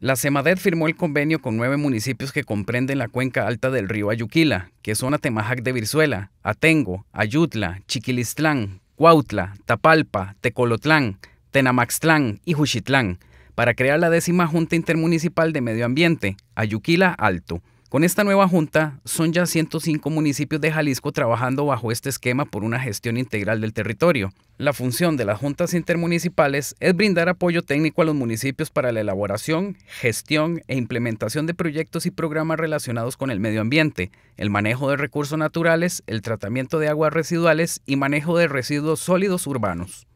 La CEMADET firmó el convenio con nueve municipios que comprenden la cuenca alta del río Ayuquila, que son Atemajac de Virzuela, Atengo, Ayutla, Chiquilistlán, Cuautla, Tapalpa, Tecolotlán, Tenamaxtlán y Juchitlán, para crear la décima Junta Intermunicipal de Medio Ambiente, Ayuquila Alto. Con esta nueva junta, son ya 105 municipios de Jalisco trabajando bajo este esquema por una gestión integral del territorio. La función de las juntas intermunicipales es brindar apoyo técnico a los municipios para la elaboración, gestión e implementación de proyectos y programas relacionados con el medio ambiente, el manejo de recursos naturales, el tratamiento de aguas residuales y manejo de residuos sólidos urbanos.